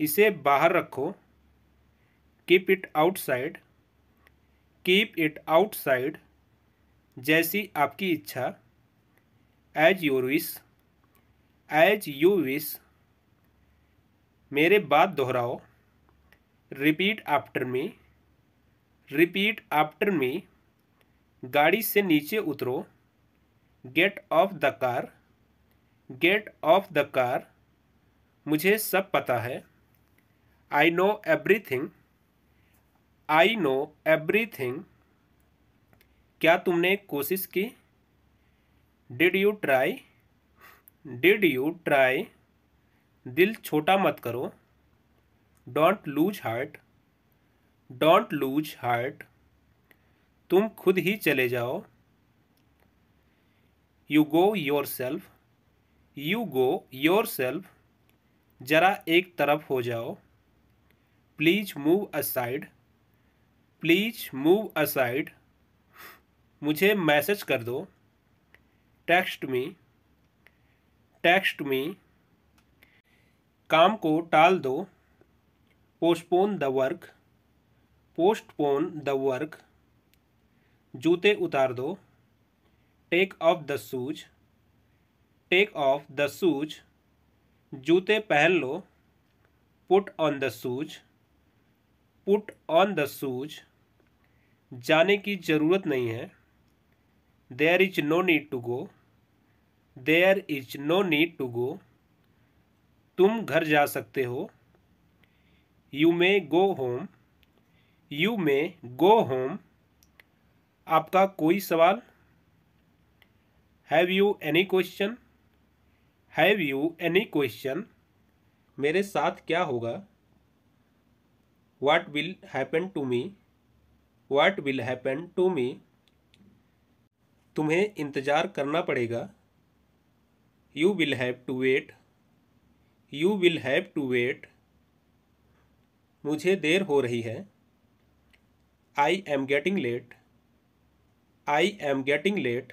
इसे बाहर रखो keep it outside keep it outside जैसी आपकी इच्छा as your wish as you wish मेरे बाद दोहराओ repeat after me repeat after me गाड़ी से नीचे उतरो get off the car get off the car मुझे सब पता है I know everything I know everything क्या तुमने कोशिश की did you try did you try दिल छोटा मत करो don't lose heart don't lose heart तुम खुद ही चले जाओ you go yourself you go yourself ज़रा एक तरफ हो जाओ please move aside please move aside मुझे मैसेज कर दो टेक्स्ट मी टेक्स्ट मी काम को टाल दो postpone the work postpone the work जूते उतार दो take off the shoes take off the shoes जूते पहन लो put on the shoes put on the shoes जाने की ज़रूरत नहीं है there is no need to go there is no need to go तुम घर जा सकते हो you may go home you may go home आपका कोई सवाल have you any question have you any question मेरे साथ क्या होगा what will happen to me what will happen to me तुम्हें इंतज़ार करना पड़ेगा you will have to wait you will have to wait मुझे देर हो रही है I am getting late I am getting late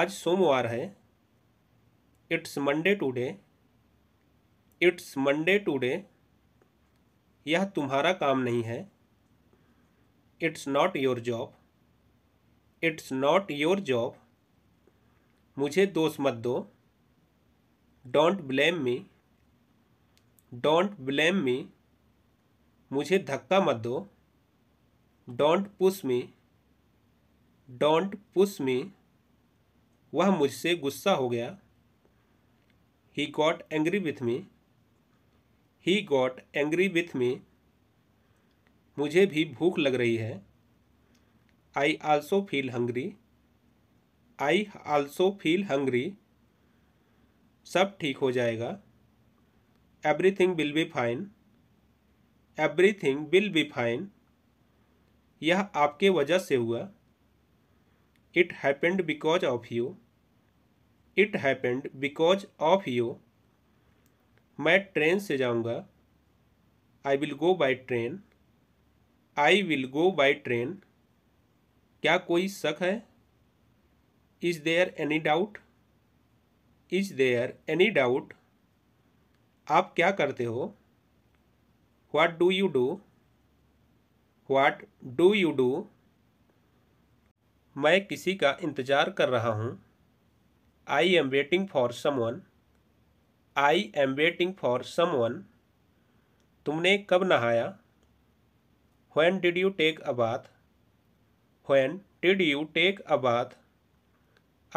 आज सोमवार है it's Monday today it's Monday today यह तुम्हारा काम नहीं है it's not your job it's not your job मुझे दोष मत दो don't blame me don't blame me मुझे धक्का मत दो don't push me don't push me वह मुझसे गुस्सा हो गया he got angry with me he got angry with me मुझे भी भूख लग रही है I also feel hungry I also feel hungry सब ठीक हो जाएगा everything will be fine everything will be fine यह आपके वजह से हुआ it happened because of you it happened because of you मैं ट्रेन से जाऊँगा I will go by train I will go by train क्या कोई शक है is there any doubt is there any doubt आप क्या करते हो what do you do what do you do मैं किसी का इंतज़ार कर रहा हूँ I am waiting for someone I am waiting for one तुमने कब नहाया when did you take a bath when did you take a bath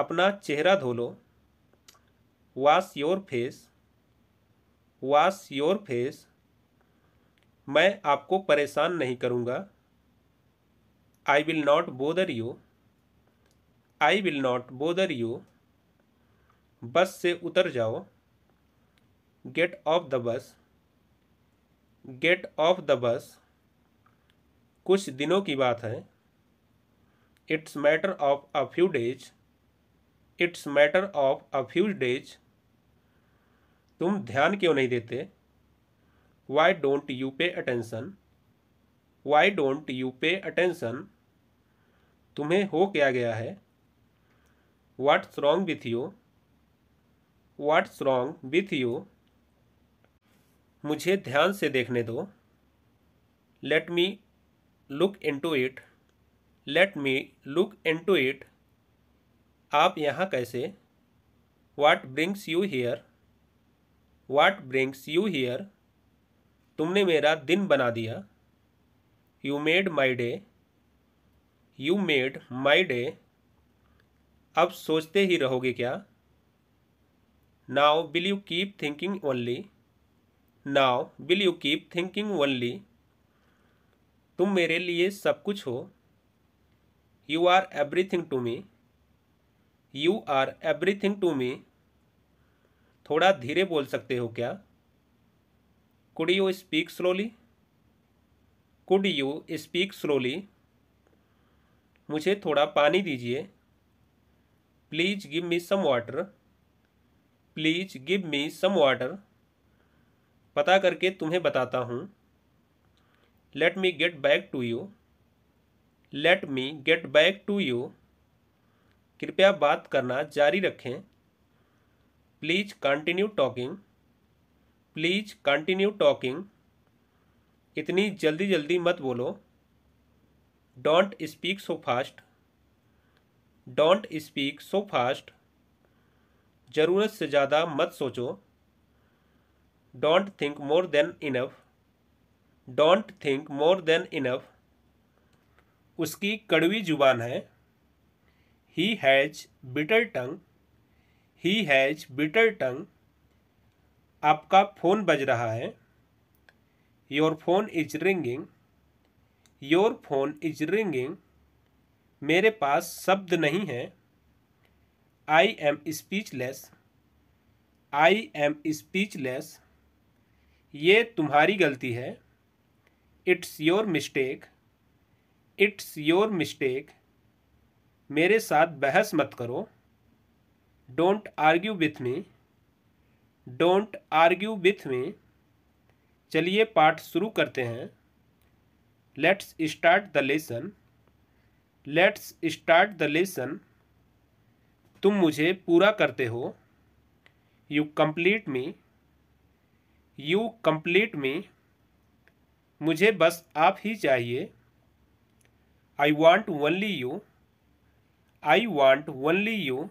अपना चेहरा धो लो wash your face wash your face मैं आपको परेशान नहीं करूँगा I will not bother you I will not bother you bus से उतर जाओ get off the bus get off the bus कुछ दिनों की बात है it's matter of a few days it's matter of a few days तुम ध्यान क्यों नहीं देते why don't you pay attention why don't you pay attention तुम्हें हो क्या गया है what's wrong with you what's wrong with you मुझे ध्यान से देखने दो let me look to it let me look into it आप यहाँ कैसे what brings you here what brings you here तुमने मेरा दिन बना दिया you made my day you made my day अब सोचते ही रहोगे क्या now will you keep thinking only now will you keep thinking only तुम मेरे लिए सब कुछ हो you are everything to me you are everything to me थोड़ा धीरे बोल सकते हो क्या could you speak slowly could you speak slowly मुझे थोड़ा पानी दीजिए please give me some water please give me some water पता करके तुम्हें बताता हूँ let me get back to you let me get back to you कृपया बात करना जारी रखें please continue talking please continue talking इतनी जल्दी जल्दी मत बोलो don't speak so fast don't speak so fast ज़रूरत से ज़्यादा मत सोचो don't think more than enough don't think more than enough उसकी कड़वी जुबान है he has bitter tongue he has bitter tongue आपका फ़ोन बज रहा है your phone is ringing your phone is ringing मेरे पास शब्द नहीं है I am speechless I am speechless ये तुम्हारी गलती है it's your mistake it's your mistake मेरे साथ बहस मत करो don't argue with me don't argue with me चलिए पाठ शुरू करते हैं let's start the lesson let's start the lesson तुम मुझे पूरा करते हो you complete me you complete me मुझे बस आप ही चाहिए I want only you I want only you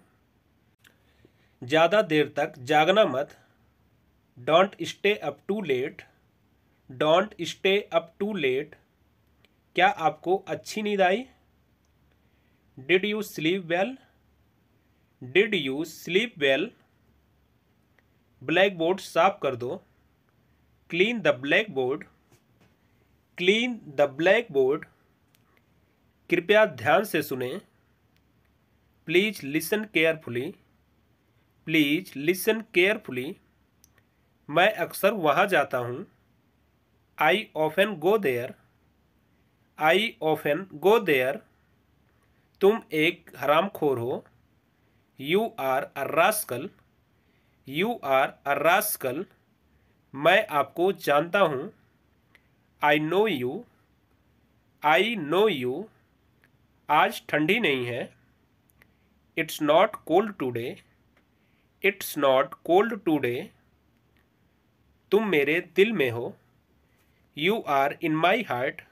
ज़्यादा देर तक जागना मत don't stay up too late don't stay up too late क्या आपको अच्छी नींद आई did you sleep well did you sleep well blackboard साफ कर दो clean the blackboard clean the blackboard कृपया ध्यान से सुने please listen carefully please listen carefully मैं अक्सर वहाँ जाता हूँ I often go there I often go there तुम एक हरामखोर हो you are a rascal you are a rascal मैं आपको जानता हूँ I know you I know you आज ठंडी नहीं है it's not cold today it's not cold today तुम मेरे दिल में हो you are in my heart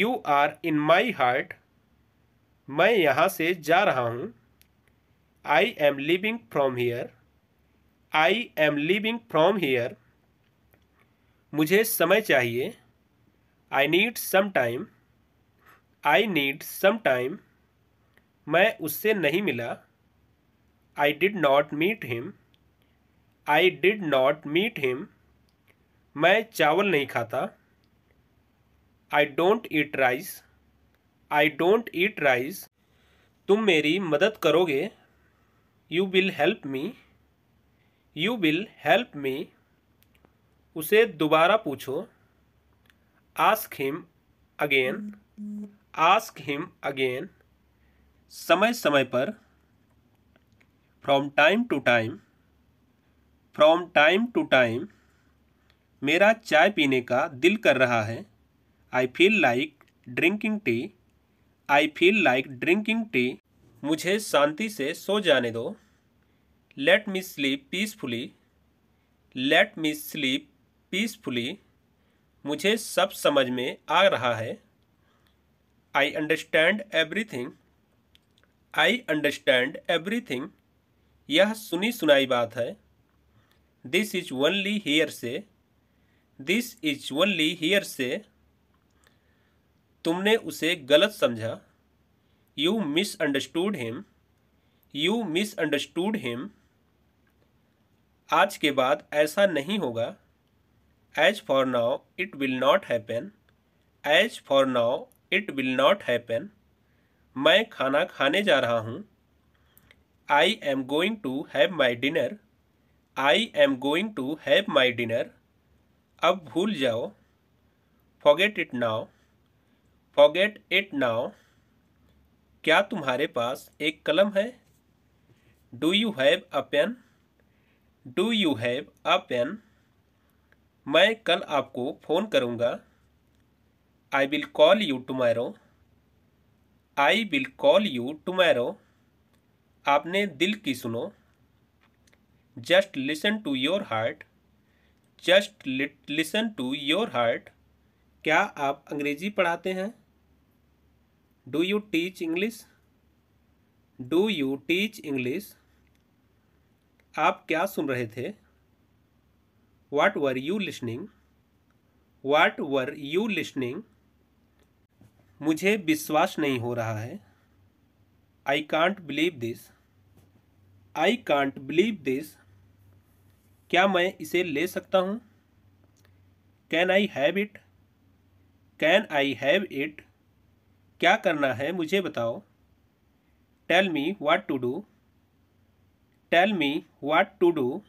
you are in my heart मैं यहाँ से जा रहा हूँ I am living from here I am living from here मुझे समय चाहिए I need some time I need some time मैं उससे नहीं मिला I did not meet him I did not meet him मैं चावल नहीं खाता I don't eat rice I don't eat rice तुम मेरी मदद करोगे you will help me you will help me उसे दोबारा पूछो ask him again ask him again समय समय पर from time to time from time to time मेरा चाय पीने का दिल कर रहा है I feel like drinking tea I feel like drinking tea मुझे शांति से सो जाने दो let me sleep peacefully let me sleep peacefully मुझे सब समझ में आ रहा है I understand everything I understand everything यह सुनी सुनाई बात है this is only hearsay this is only hearsay तुमने उसे गलत समझा you misunderstood him you misunderstood him आज के बाद ऐसा नहीं होगा as for now it will not happen as for now it will not happen मैं खाना खाने जा रहा हूँ I am going to have my dinner I am going to have my dinner अब भूल जाओ forget it now forget it now क्या तुम्हारे पास एक कलम है do you have a pen do you have a pen मैं कल आपको फ़ोन करूँगा I will call you tomorrow I will call you tomorrow आपने दिल की सुनो just listen to your heart just listen to your heart क्या आप अंग्रेज़ी पढ़ाते हैं do you teach English do you teach English आप क्या सुन रहे थे what were you listening what were you listening मुझे विश्वास नहीं हो रहा है I can't believe this I can't believe this क्या मैं इसे ले सकता हूँ can I have it can I have it क्या करना है मुझे बताओ tell me what to do tell me what to do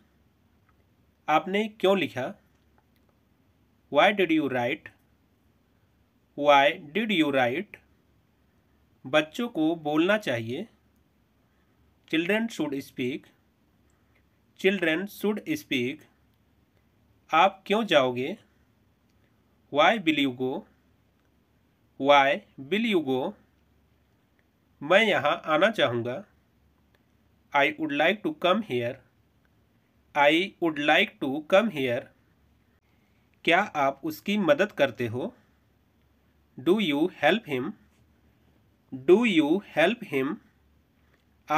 आपने क्यों लिखा why did you write why did you write बच्चों को बोलना चाहिए children should speak children should speak आप क्यों जाओगे why will you go why will you go मैं यहाँ आना चाहूँगा I would like to come here I would like to come here क्या आप उसकी मदद करते हो do you help him do you help him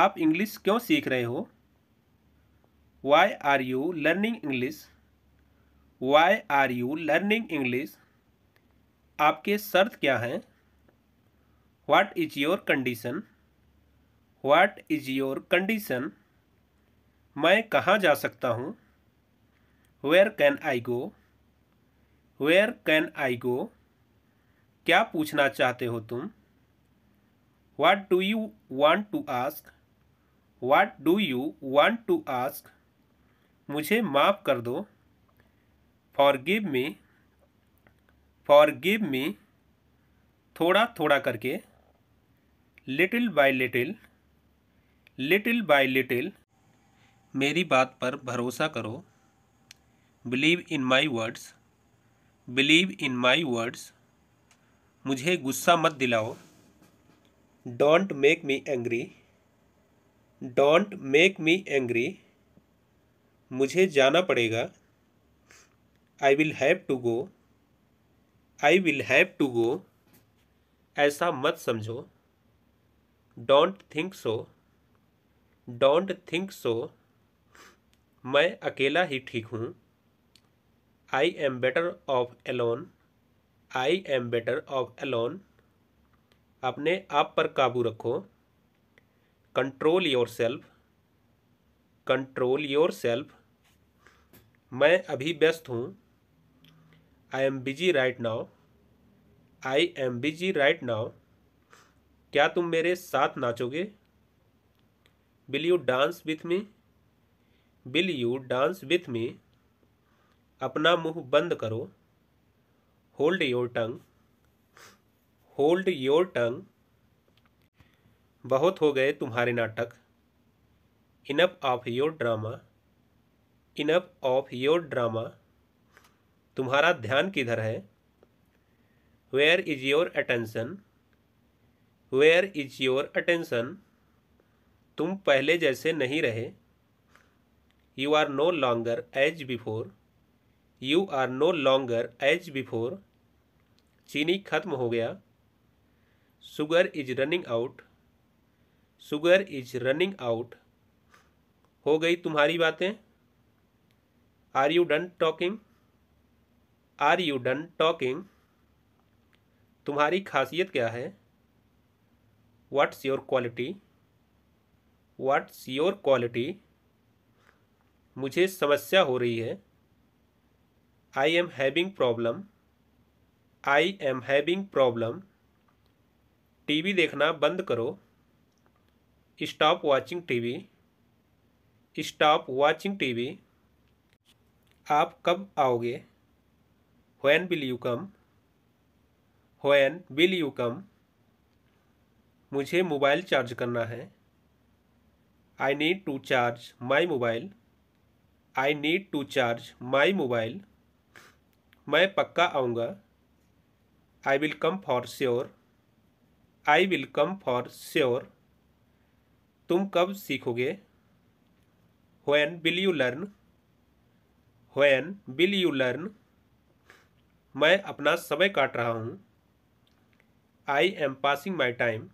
आप इंग्लिश क्यों सीख रहे हो why are you learning English why are you learning English आपके शर्त क्या हैं what is your condition what is your condition मैं कहाँ जा सकता हूँ where can I go where can I go क्या पूछना चाहते हो तुम what do you want to ask what do you want to ask मुझे माफ़ कर दो forgive me forgive me थोड़ा थोड़ा करके little by little little by little मेरी बात पर भरोसा करो believe in my words believe in my words मुझे गुस्सा मत दिलाओ don't make me angry don't make me angry मुझे जाना पड़ेगा आई will have to go I will have to go ऐसा मत समझो don't think so don't think so मैं अकेला ही ठीक हूँ I am better off alone I am better off alone अपने आप पर काबू रखो control yourself control yourself मैं अभी व्यस्त हूँ I am busy right now I am busy right now क्या तुम मेरे साथ नाचोगे will you dance with me will you dance with me अपना मुंह बंद करो hold your tongue hold your tongue बहुत हो गए तुम्हारे नाटक enough of your drama enough of your drama तुम्हारा ध्यान किधर है where is your attention where is your attention तुम पहले जैसे नहीं रहे you are no longer as before you are no longer as before चीनी खत्म हो गया sugar is running out sugar is running out हो गई तुम्हारी बातें are you done talking are you done talking तुम्हारी खासियत क्या है what's your quality what's your quality मुझे समस्या हो रही है I am having problem I am having problem TV देखना बंद करो stop watching TV stop T TV आप कब आओगे when will you come when will you come मुझे मोबाइल चार्ज करना है I need to charge my mobile I need to charge my mobile मैं पक्का आऊँगा I will come for sure I will come for sure तुम कब सीखोगे when will you learn when will you learn मैं अपना समय काट रहा हूँ I am passing my time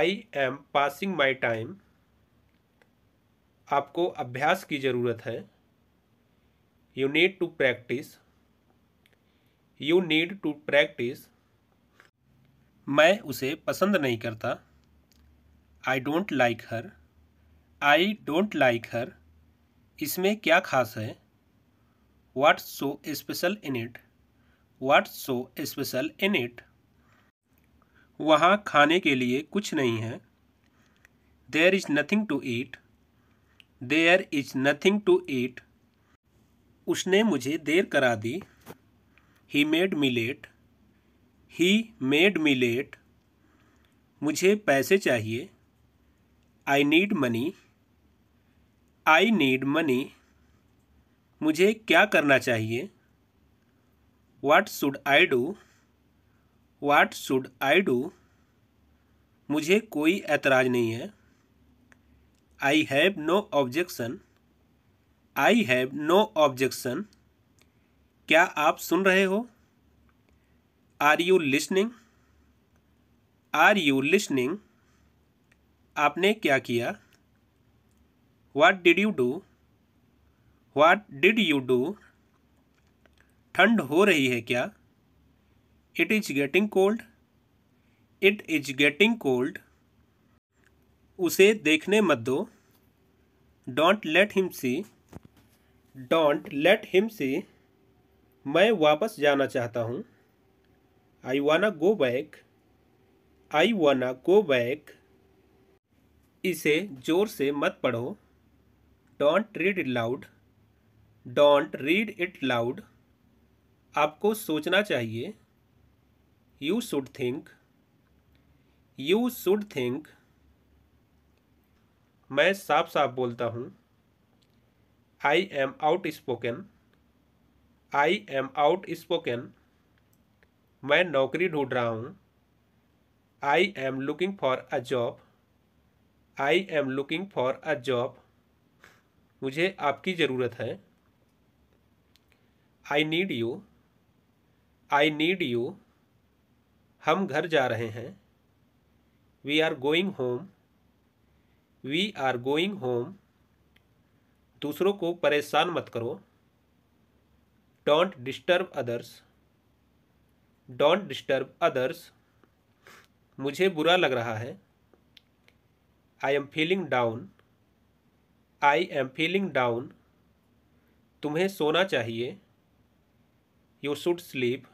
I am passing my time आपको अभ्यास की ज़रूरत है you need to practise you need to practise मैं उसे पसंद नहीं करता I don't like her I don't like her इसमें क्या खास है वाट so special in it what so special in it वहाँ खाने के लिए कुछ नहीं है there is nothing to eat there is nothing to eat उसने मुझे देर करा दी he made me late he made me late मुझे पैसे चाहिए I need money I need money मुझे क्या करना चाहिए what should I do what should I do मुझे कोई ऐतराज़ नहीं है I have no objection I have no objection क्या आप सुन रहे हो are you listening are you listening आपने क्या किया what did you do what did you do ठंड हो रही है क्या it is getting cold it is getting cold उसे देखने मत दो don't let him see don't let him see मैं वापस जाना चाहता हूँ आई वाना गो बैक आई वाना गो बैक इसे जोर से मत पढ़ो don't read it loud don't read it loud आपको सोचना चाहिए you should think you should think मैं साफ साफ बोलता हूँ I am outspoken I am outspoken मैं नौकरी ढूंढ रहा हूँ I am looking for a job I am looking for a job मुझे आपकी ज़रूरत है I need you I need you हम घर जा रहे हैं we are going home we are going home दूसरों को परेशान मत करो don't disturb others don't disturb others मुझे बुरा लग रहा है I am feeling down I am feeling down तुम्हें सोना चाहिए you should sleep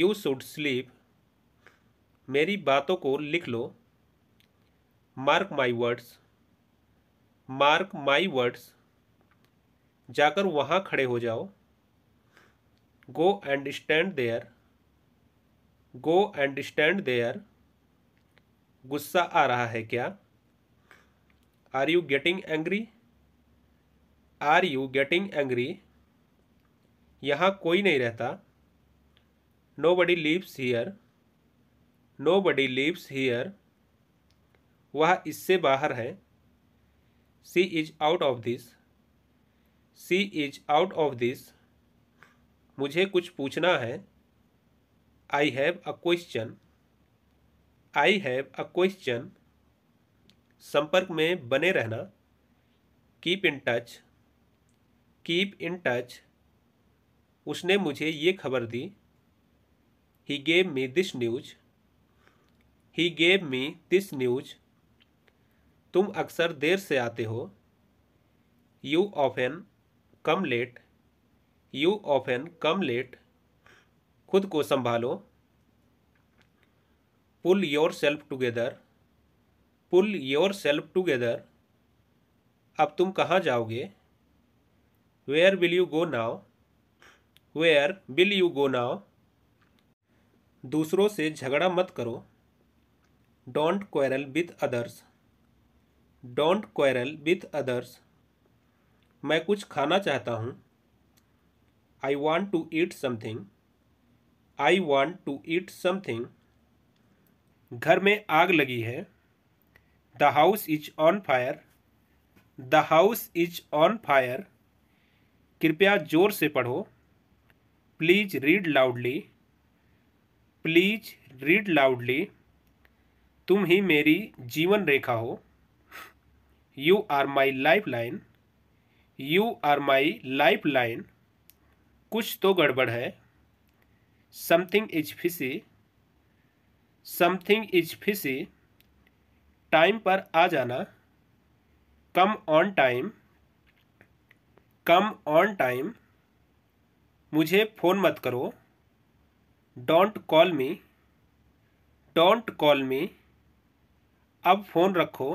you should sleep मेरी बातों को लिख लो mark my words mark my words जाकर वहाँ खड़े हो जाओ go and stand there go and stand there गुस्सा आ रहा है क्या are you getting angry are you getting angry यहाँ कोई नहीं रहता nobody lives here nobody lives here वह इससे बाहर है she is out of this she is out of this मुझे कुछ पूछना है I have a question I have a question संपर्क में बने रहना keep in touch keep in touch उसने मुझे ये खबर दी he gave me this news he gave me this news तुम अक्सर देर से आते हो you often come late you often come late खुद को संभालो pull yourself together pull yourself together अब तुम कहाँ जाओगे where will you go now where will you go now दूसरों से झगड़ा मत करो don't quarrel with others don't quarrel with others मैं कुछ खाना चाहता हूँ I want to eat something I want to eat something घर में आग लगी है the house is on fire the house is on fire कृपया जोर से पढ़ो please read loudly please read loudly तुम ही मेरी जीवन रेखा हो you are my life line you are my life line कुछ तो गड़बड़ है something is fishy something is fishy time पर आ जाना come on time come on time मुझे फ़ोन मत करो don't call me don't call me अब फ़ोन रखो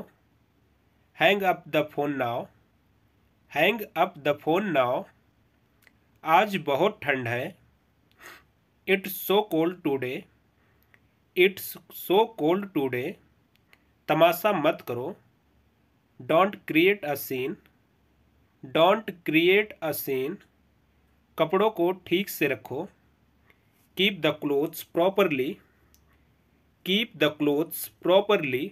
hang up the phone now hang up the phone now आज बहुत ठंड है it's so cold today it's so cold today तमाशा मत करो don't create a scene don't create a scene कपड़ों को ठीक से रखो keep the clothes properly keep the clothes properly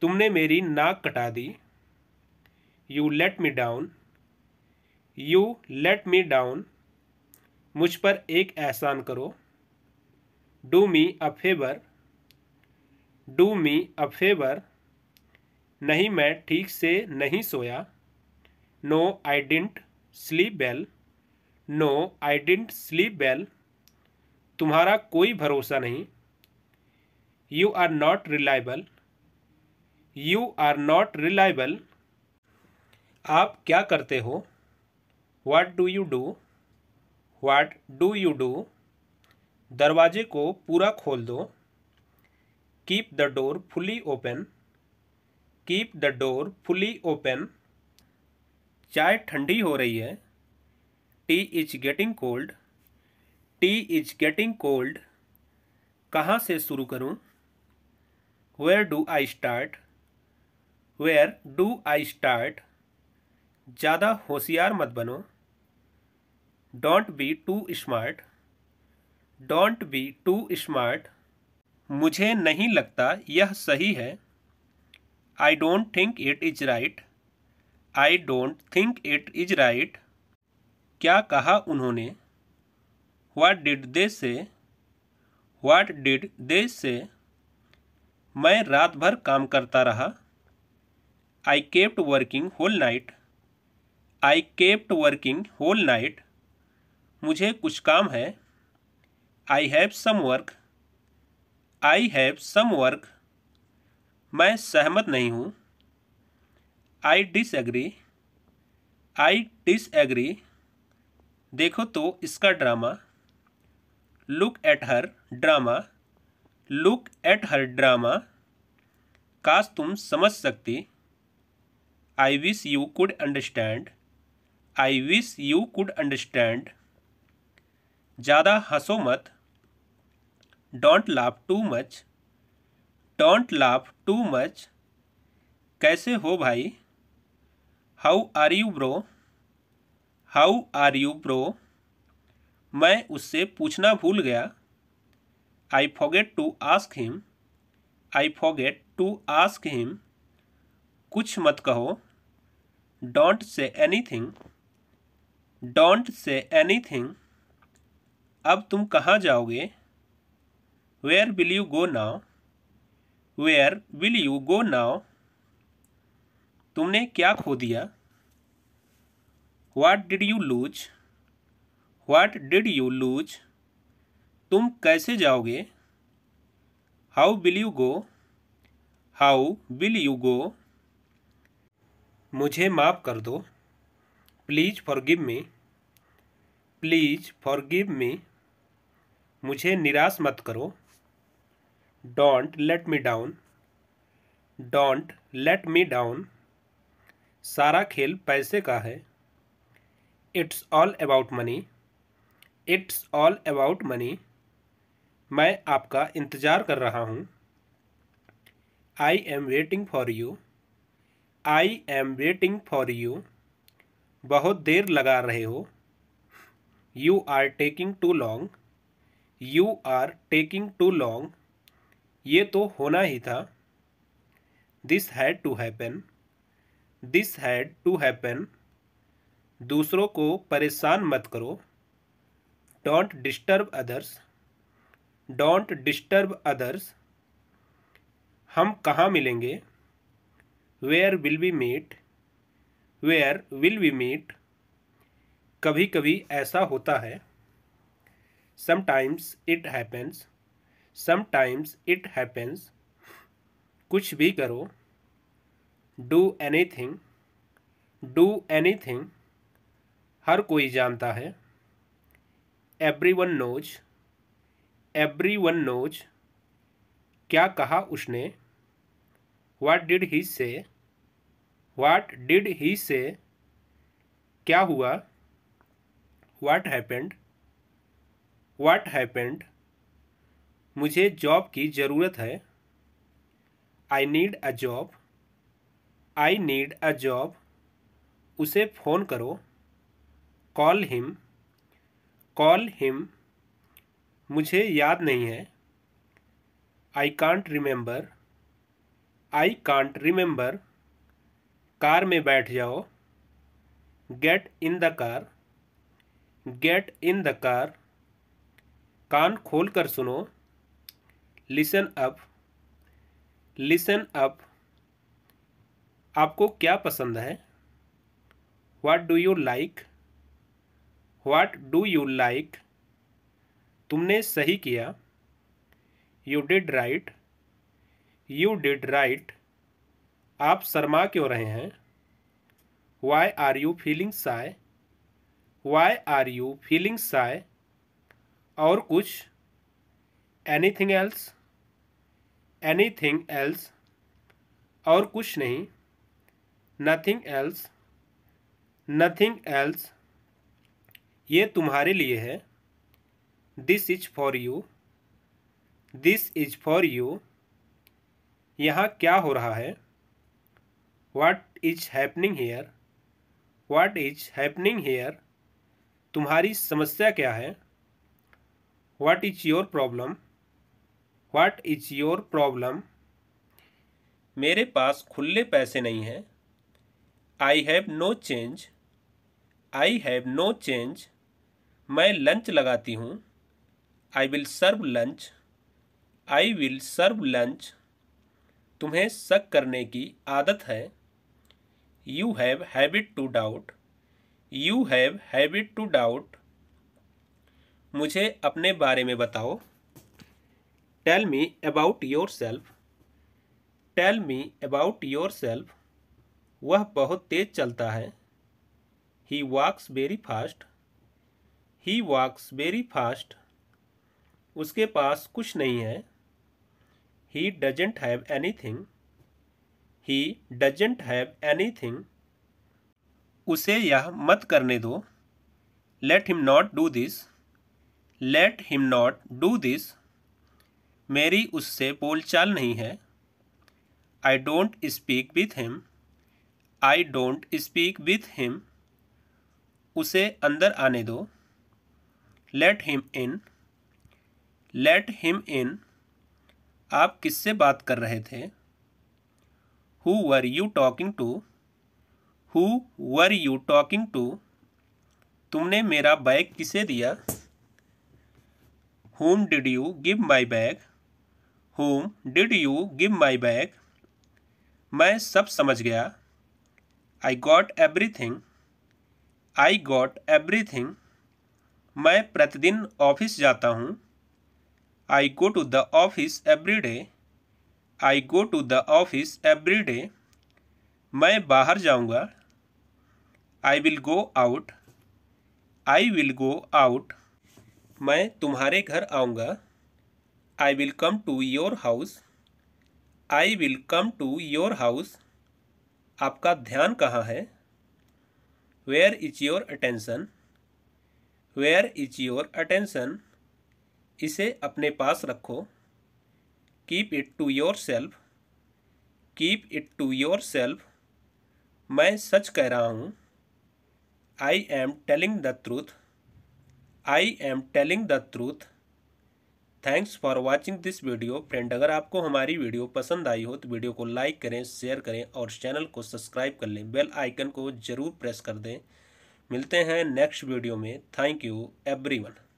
तुमने मेरी नाक कटा दी you let me down you let me down मुझ पर एक एहसान करो do me a favour do me a favour नहीं मैं ठीक से नहीं सोया no I didn't sleep well no I didn't sleep well तुम्हारा कोई भरोसा नहीं you are not reliable you are not reliable आप क्या करते हो what do you do what do you do दरवाजे को पूरा खोल दो keep the door fully open keep the door fully open चाय ठंडी हो रही है tea is getting cold tea is getting cold कहाँ से शुरू करूँ where do I start where do I start ज़्यादा होशियार मत बनो don't be too smart don't be too smart मुझे नहीं लगता यह सही है I don't think it is right I don't think it is right क्या कहा उन्होंने वाट डिड दे से वाट डिड दे से मैं रात भर काम करता रहा I kept working whole night I kept working whole night मुझे कुछ काम है I have some work I have some work मैं सहमत नहीं हूँ I disagree I disagree देखो तो इसका drama look at her drama look at her drama काश तुम समझ सकती I wish you could understand. I wish you could understand. ज़्यादा हंसो मत Don't laugh too much. Don't laugh too much. कैसे हो भाई How are you bro? How are you bro? मैं उससे पूछना भूल गया I forget to ask him. I forget to ask him. कुछ मत कहो don't say anything don't say anything अब तुम कहाँ जाओगे where will you go now where will you go now तुमने क्या खो दिया what did you lose what did you lose तुम कैसे जाओगे how will you go how will you go मुझे माफ़ कर दो please forgive me please forgive me मुझे निराश मत करो don't let me down don't let me down सारा खेल पैसे का है it's all about money it's all about money मैं आपका इंतज़ार कर रहा हूँ I am waiting for you I am waiting for you बहुत देर लगा रहे हो you are taking too long you are taking too long ये तो होना ही था this had to happen this had to happen दूसरों को परेशान मत करो don't disturb others don't disturb others हम कहाँ मिलेंगे where will we meet where will we meet कभी कभी ऐसा होता है sometimes it happens sometimes it happens कुछ भी करो do anything do anything हर कोई जानता है everyone knows everyone knows क्या कहा उसने व्हाट डिड ही से व्हाट डिड ही से क्या हुआ व्हाट हैपेंड व्हाट हैपेंड मुझे जॉब की ज़रूरत है I need a job I need a job उसे फ़ोन करो कॉल हिम कॉल हिम मुझे याद नहीं है I can't remember I can't remember car में बैठ जाओ get in the car get in the car कान खोल कर सुनो लिसन अप लिसन अप आपको क्या पसंद है what do you like what do you like तुमने सही किया you did right you did right आप शर्मा क्यों रहे हैं why are you feeling shy why are you feeling shy और कुछ एनीथिंग एल्स एनीथिंग एल्स और कुछ नहीं नथिंग एल्स नथिंग एल्स ये तुम्हारे लिए है this is for you this is for you यहाँ क्या हो रहा है what is happening here what is happening here तुम्हारी समस्या क्या है what is your problem what is your problem मेरे पास खुले पैसे नहीं हैं I have no change I have no change मैं लंच लगाती हूँ I will serve lunch I will serve lunch तुम्हें शक करने की आदत है you have habit to doubt you have habit to doubt मुझे अपने बारे में बताओ tell me about yourself tell me about yourself वह बहुत तेज चलता है he walks very fast he walks very fast उसके पास कुछ नहीं है have anything he he have anything उसे यह मत करने दो let him not do this let him not do this मेरी उससे बोलचाल नहीं है I don't speak with him I don't speak with him उसे अंदर आने दो let him in let him in आप किससे बात कर रहे थे who were you talking to who were you talking to तुमने मेरा बैग किसे दिया whom did you give my bag whom did you give my bag मैं सब समझ गया I got everything I got everything मैं प्रतिदिन ऑफिस जाता हूँ I go to the office every day. I go to the office every day. मैं बाहर जाऊंगा. I will go out. I will go out. मैं तुम्हारे घर आऊंगा. I will come to your house. I will come to your house. आपका ध्यान कहाँ है? Where is your attention? Where is your attention? इसे अपने पास रखो keep it to yourself keep it to yourself मैं सच कह रहा हूँ I am telling the truth I am telling the truth thanks for watching this video friend अगर आपको हमारी वीडियो पसंद आई हो तो वीडियो को लाइक करें शेयर करें और चैनल को सब्सक्राइब कर लें बेल आइकन को ज़रूर प्रेस कर दें मिलते हैं नेक्स्ट वीडियो में थैंक यू एवरीवन